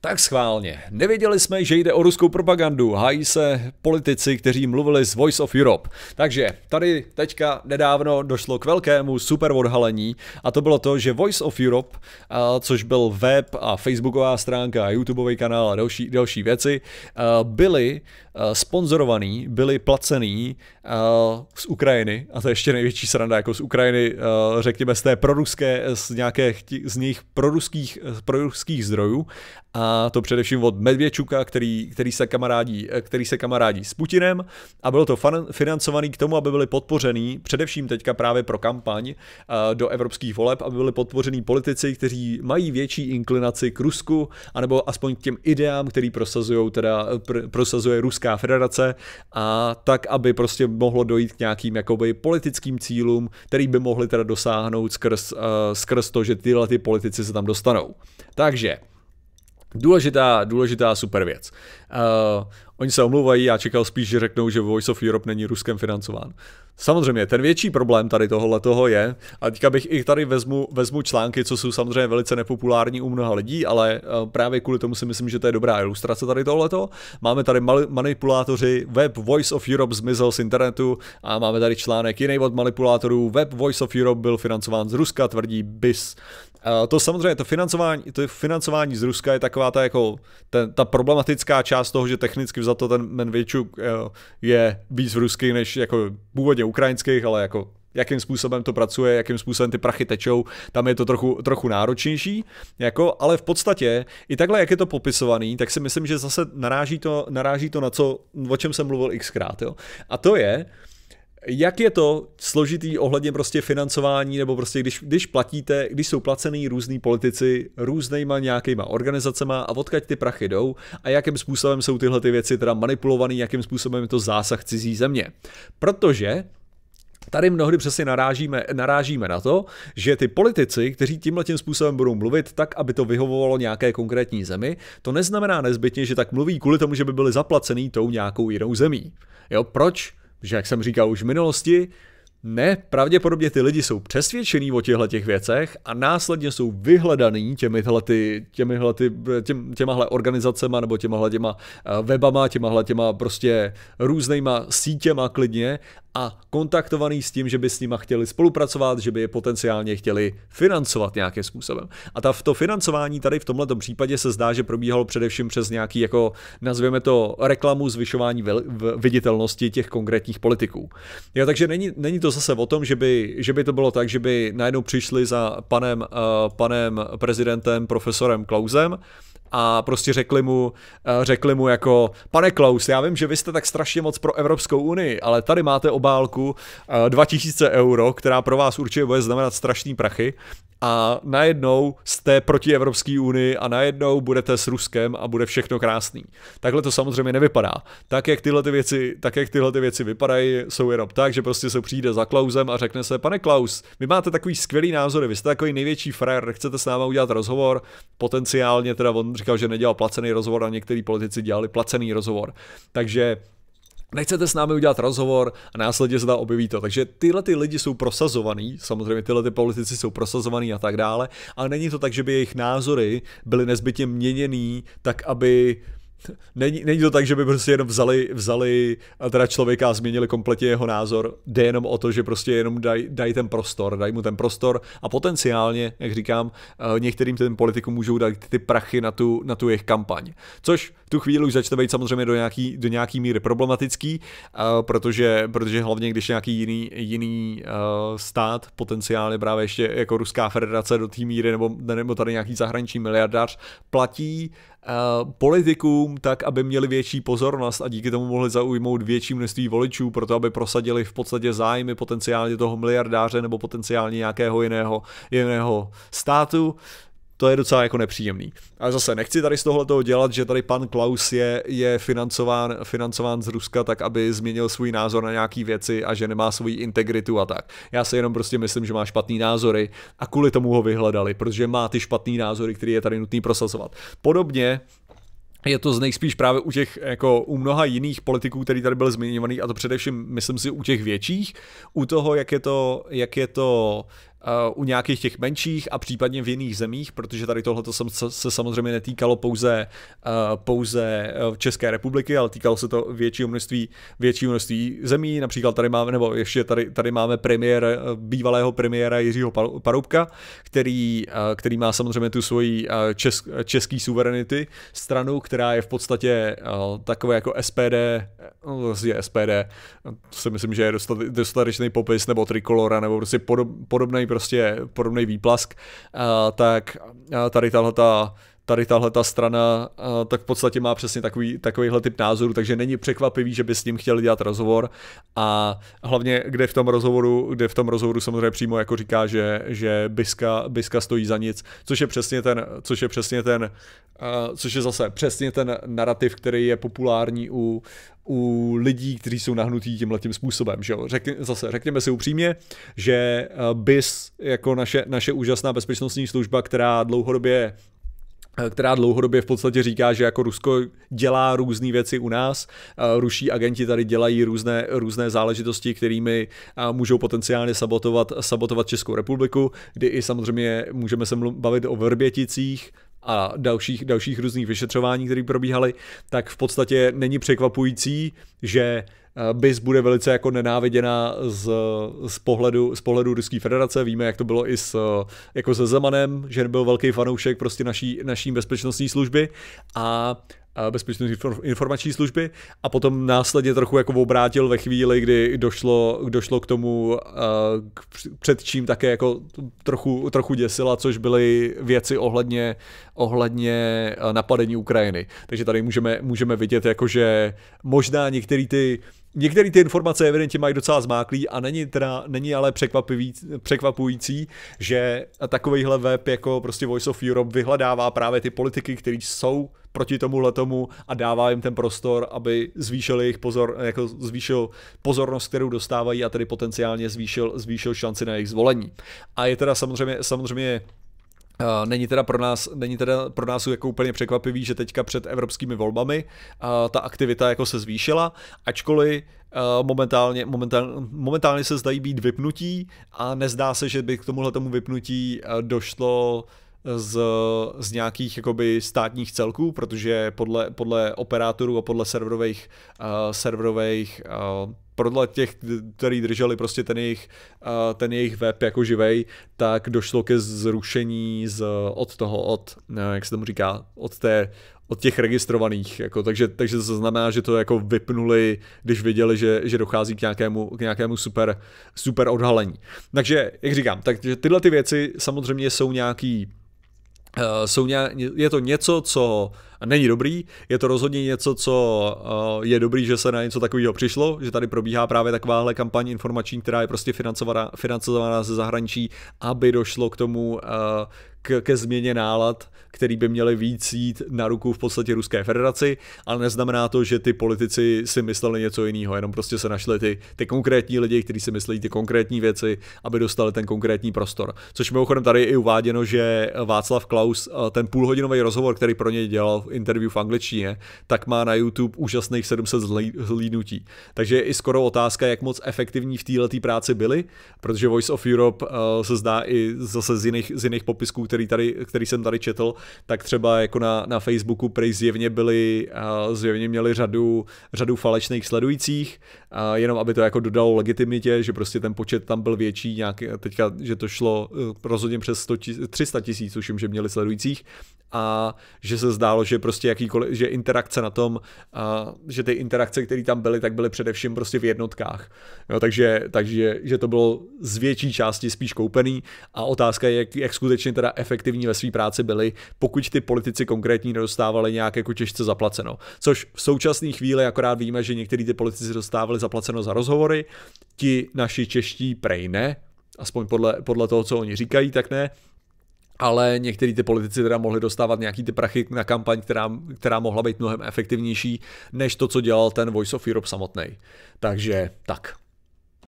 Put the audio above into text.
Tak schválně. Nevěděli jsme, že jde o ruskou propagandu. Hájí se politici, kteří mluvili z Voice of Europe. Takže tady teďka nedávno došlo k velkému super odhalení a to bylo to, že Voice of Europe, což byl web a facebooková stránka, a youtubeový kanál a další, další věci, byly Eh, sponzorovaný, byli placený uh, z Ukrajiny, a to je ještě největší sranda, jako z Ukrajiny, uh, řekněme z té proruské, z nějakých, z nich proruských, proruských zdrojů, a to především od Medvěčuka, který, který, se kamarádí, který se kamarádí s Putinem a bylo to financovaný k tomu, aby byly podpořený, především teďka právě pro kampaň uh, do evropských voleb, aby byly podpořený politici, kteří mají větší inklinaci k Rusku, anebo aspoň k těm ideám, který prosazují teda, pr, prosazuje ruská Ruská federace a tak, aby prostě mohlo dojít k nějakým jakoby politickým cílům, který by mohli teda dosáhnout skrz, uh, skrz to, že tyhle ty politici se tam dostanou. Takže Důležitá, důležitá super věc. Uh, oni se omluvají, já čekal spíš, že řeknou, že Voice of Europe není Ruskem financován. Samozřejmě, ten větší problém tady tohohle toho je, a teďka bych i tady vezmu, vezmu články, co jsou samozřejmě velice nepopulární u mnoha lidí, ale uh, právě kvůli tomu si myslím, že to je dobrá ilustrace tady tohleto. Máme tady manipulátoři, web Voice of Europe zmizel z internetu a máme tady článek jiný od manipulátorů, web Voice of Europe byl financován z Ruska, tvrdí BIS. Eh, to samozřejmě, to financování, to financování z Ruska je taková ta, jako, ten, ta problematická část toho, že technicky za to ten Menvičuk eh, je víc ruský než jako původně ukrajinských, ale jako jakým způsobem to pracuje, jakým způsobem ty prachy tečou, tam je to trochu, trochu náročnější, jako, ale v podstatě i takhle, jak je to popisovaný, tak si myslím, že zase naráží to, naráží to na co, o čem jsem mluvil xkrát, jo. A to je, uh, jak je to složitý ohledně prostě financování, nebo prostě když, když platíte, když jsou placený různý politici různýma nějakýma organizacema a odkaď ty prachy jdou a jakým způsobem jsou tyhle ty věci teda manipulované, jakým způsobem je to zásah cizí země. Protože Tady mnohdy přesně narážíme, narážíme na to, že ty politici, kteří tímhle tím způsobem budou mluvit tak, aby to vyhovovalo nějaké konkrétní zemi, to neznamená nezbytně, že tak mluví kvůli tomu, že by byli zaplacený tou nějakou jinou zemí. Jo, proč že jak jsem říkal už v minulosti, ne, pravděpodobně ty lidi jsou přesvědčený o těchto těch věcech a následně jsou vyhledaný těmi ty, těmi ty, těm, těmahle organizacema nebo těmahle těma eh, webama, těmahle těma prostě různýma sítěma klidně a kontaktovaný s tím, že by s nima chtěli spolupracovat, že by je potenciálně chtěli financovat nějakým způsobem. A ta, to financování tady v tomto případě se zdá, že probíhalo především přes nějaký, jako nazvěme to, reklamu zvyšování v viditelnosti těch konkrétních politiků. Ja, takže není, není to zase o tom, že by, že by to bylo tak, že by najednou přišli za panem, uh, panem prezidentem, profesorem Klausem a prostě řekli mu, eh, řekli mu jako, pane Klaus, já vím, že vy jste tak strašně moc pro Evropskou unii, ale tady máte obálku 2000 eh, euro, která pro vás určitě bude znamenat strašný prachy a najednou jste proti Evropské unii a najednou budete s Ruskem a bude všechno krásný. Takhle to samozřejmě nevypadá. Tak jak tyhle ty věci, tak jak tyhle ty věci vypadají, jsou jenom tak, že prostě se přijde za Klausem a řekne se, pane Klaus, vy máte takový skvělý názory, vy jste takový největší frajer, chcete s náma udělat rozhovor, potenciálně teda on říkal, že nedělal placený rozhovor a některý politici dělali placený rozhovor. Takže nechcete s námi udělat rozhovor a následně se tam objeví to. Takže tyhle ty lidi jsou prosazovaný, samozřejmě tyhle ty politici jsou prosazovaný a tak dále, ale není to tak, že by jejich názory byly nezbytně měněný tak, aby Není, není to tak, že by prostě jenom vzali, vzali teda člověka a změnili kompletně jeho názor. Jde jenom o to, že prostě jenom dají daj ten prostor, dají mu ten prostor a potenciálně, jak říkám, eh, některým ten politikům můžou dát ty prachy na tu, na tu jejich kampaň. Což v tu chvíli už začne být samozřejmě do nějaký, do nějaký míry problematický, eh, protože, protože hlavně když nějaký jiný, jiný eh, stát, potenciálně právě ještě jako Ruská federace do té míry nebo, nebo tady nějaký zahraniční miliardář platí politikům kandidátkům tak, aby měli větší pozornost a díky tomu mohli zaujmout větší množství voličů, proto aby prosadili v podstatě zájmy potenciálně toho miliardáře nebo potenciálně nějakého jiného, jiného státu to je docela jako nepříjemný. A zase nechci tady z toho dělat, že tady pan Klaus je, je financován, financován z Ruska tak, aby změnil svůj názor na nějaký věci a že nemá svoji integritu a tak. Já se jenom prostě myslím, že má špatný názory a kvůli tomu ho vyhledali, protože má ty špatný názory, které je tady nutný prosazovat. Podobně je to z nejspíš právě u těch, jako u mnoha jiných politiků, který tady byl zmiňovaný, a to především, myslím si, u těch větších, u toho, jak je to, jak je to Eh, u nějakých těch menších a případně v jiných zemích, protože tady tohle se samozřejmě netýkalo pouze, eh, pouze eh, České republiky, ale týkalo se to většího množství, většího množství zemí. Například tady máme, nebo ještě tady, tady máme premiér, bývalého premiéra Jiřího Paroubka, který, který má samozřejmě tu svoji česk, český suverenity stranu, která je v podstatě takové jako SPD, je no, vlastně SPD, to si myslím, že je dostatečný popis, nebo Trikolora, nebo prostě podobný prostě podobný výplask, eh, tak eh, tady tahle ta tady tahle ta strana, eh, tak v podstatě má přesně takový, takovýhle typ názoru, takže není překvapivý, že by s ním chtěli dělat rozhovor a hlavně, kde v tom rozhovoru, kde v tom rozhovoru samozřejmě přímo jako říká, že, že Biska, Biska stojí za nic, což je přesně ten, což je přesně ten, eh, což je zase přesně ten narrativ, který je populární u, u lidí, kteří jsou nahnutí tímhle tím způsobem. Že jo? Řekne, zase řekněme si upřímně, že eh, BIS jako naše, naše úžasná bezpečnostní služba, která dlouhodobě která dlouhodobě v podstatě říká, že jako Rusko dělá různé věci u nás, ruší agenti tady dělají různé, různé záležitosti, kterými můžou potenciálně sabotovat, sabotovat Českou republiku, kdy i samozřejmě můžeme se bavit o verběticích, a dalších, dalších různých vyšetřování, které probíhaly, tak v podstatě není překvapující, že Eh, BIS bude velice jako nenáviděná z, z, pohledu, z pohledu Ruské federace. Víme, jak to bylo i s, eh, jako se Zemanem, že byl velký fanoušek prostě naší, naší bezpečnostní služby a bezpečnostní informační služby a potom následně trochu jako obrátil ve chvíli, kdy došlo, došlo k tomu, k, před čím také jako trochu, trochu děsila, což byly věci ohledně, ohledně napadení Ukrajiny. Takže tady můžeme, můžeme vidět, jako že možná některý ty Některé ty informace evidentně mají docela zmáklý a není, teda, není ale překvapující, že takovýhle web jako prostě Voice of Europe vyhledává právě ty politiky, kteří jsou proti tomu letomu a dává jim ten prostor, aby zvýšil jejich pozor, jako zvýšil pozornost, kterou dostávají a tedy potenciálně zvýšil, zvýšil šanci na jejich zvolení. A je teda samozřejmě, samozřejmě eh, Není teda pro nás, není teda pro nás jako úplně překvapivý, že teďka před evropskými volbami eh, ta aktivita jako se zvýšila, ačkoliv eh, momentálně, momentálně, momentálně se zdají být vypnutí a nezdá se, že by k tomuhle tomu vypnutí došlo z, z nějakých jakoby státních celků, protože podle, podle operátorů a podle serverových, uh, serverových uh, podle těch, kteří drželi prostě ten jejich, uh, ten jejich web jako živej, tak došlo ke zrušení z, od toho, od, jak se tomu říká, od té, od těch registrovaných, jako, takže, takže to znamená, že to jako vypnuli, když viděli, že, že dochází k nějakému, k nějakému super, super odhalení. Takže, jak říkám, takže tyhle ty věci samozřejmě jsou nějaký Eh, jsou nějak, je to něco, co není dobrý, je to rozhodně něco, co eh, je dobrý, že se na něco takového přišlo, že tady probíhá právě takováhle kampaň informační, která je prostě financovaná, financovaná ze zahraničí, aby došlo k tomu, eh, k, ke změně nálad, který by měly víc jít na ruku v podstatě Ruské federaci, ale neznamená to, že ty politici si mysleli něco jiného, jenom prostě se našli ty, ty konkrétní lidi, kteří si myslí ty konkrétní věci, aby dostali ten konkrétní prostor. Což mimochodem tady je i uváděno, že Václav Klaus, eh, ten půlhodinový rozhovor, který pro něj dělal v interview v angličtině, tak má na YouTube úžasných 700 zhlídnutí. Takže je i skoro otázka, jak moc efektivní v této práci byli, protože Voice of Europe eh, se zdá i zase z jiných, z jiných popisků, které který, tady, který jsem tady četl, tak třeba jako na, na Facebooku prej zjevně byli, eh, zjevně měli řadu, řadu falešných sledujících, eh, jenom aby to jako dodalo legitimitě, že prostě ten počet tam byl větší, nějak, eh, teďka, že to šlo rozhodně přes 100, 300 tisíc, jim, že měli sledujících, a že se zdálo, že prostě jakýkoliv, že interakce na tom, a, že ty interakce, které tam byly, tak byly především prostě v jednotkách. Jo, takže, takže že to bylo z větší části spíš koupený a otázka je, jak, jak skutečně teda efektivní ve své práci byli, pokud ty politici konkrétní nedostávali nějak jako těžce zaplaceno. Což v současné chvíli akorát víme, že některý ty politici dostávali zaplaceno za rozhovory, ti naši čeští prej ne, aspoň podle, podle toho, co oni říkají, tak ne ale některý ty politici teda mohli dostávat nějaký ty prachy na kampaň, která, která mohla být mnohem efektivnější, než to, co dělal ten Voice of Europe samotný. Takže tak.